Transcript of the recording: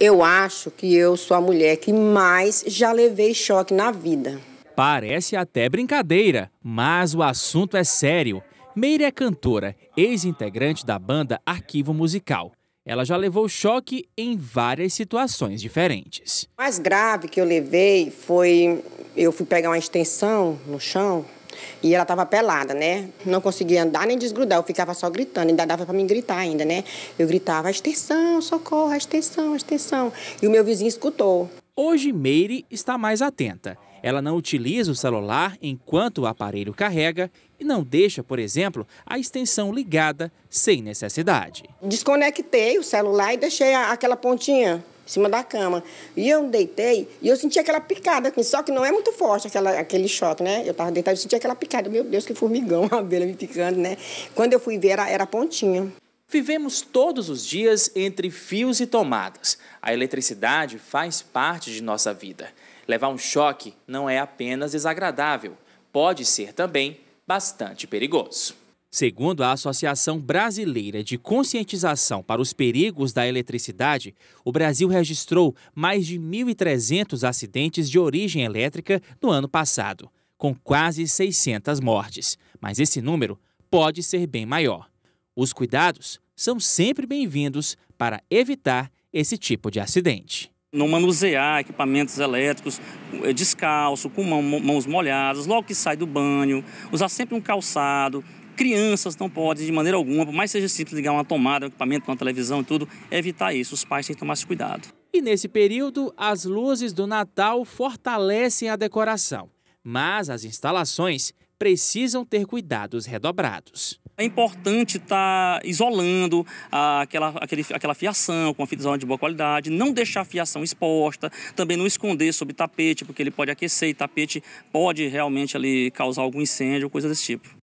Eu acho que eu sou a mulher que mais já levei choque na vida. Parece até brincadeira, mas o assunto é sério. Meire é cantora, ex-integrante da banda Arquivo Musical. Ela já levou choque em várias situações diferentes. O mais grave que eu levei foi eu fui pegar uma extensão no chão e ela estava pelada, né? Não conseguia andar nem desgrudar, eu ficava só gritando, ainda dava para mim gritar ainda, né? Eu gritava, extensão, socorro, extensão, extensão. E o meu vizinho escutou. Hoje, Meire está mais atenta. Ela não utiliza o celular enquanto o aparelho carrega e não deixa, por exemplo, a extensão ligada sem necessidade. Desconectei o celular e deixei aquela pontinha em cima da cama. E eu deitei e eu senti aquela picada, assim, só que não é muito forte aquela, aquele choque, né? Eu estava deitada e senti aquela picada. Meu Deus, que formigão, a abelha me picando, né? Quando eu fui ver, era, era pontinha. Vivemos todos os dias entre fios e tomadas. A eletricidade faz parte de nossa vida. Levar um choque não é apenas desagradável, pode ser também bastante perigoso. Segundo a Associação Brasileira de Conscientização para os Perigos da Eletricidade, o Brasil registrou mais de 1.300 acidentes de origem elétrica no ano passado, com quase 600 mortes. Mas esse número pode ser bem maior. Os cuidados são sempre bem-vindos para evitar esse tipo de acidente não manusear equipamentos elétricos eh, descalço, com mãos molhadas, logo que sai do banho, usar sempre um calçado, Crianças não podem, de maneira alguma, por mais seja simples ligar uma tomada, um equipamento, uma televisão e tudo, evitar isso. Os pais têm que tomar esse cuidado. E nesse período, as luzes do Natal fortalecem a decoração, mas as instalações precisam ter cuidados redobrados. É importante estar tá isolando aquela, aquele, aquela fiação com a fita de boa qualidade, não deixar a fiação exposta, também não esconder sob tapete, porque ele pode aquecer e tapete pode realmente ali causar algum incêndio, coisa desse tipo.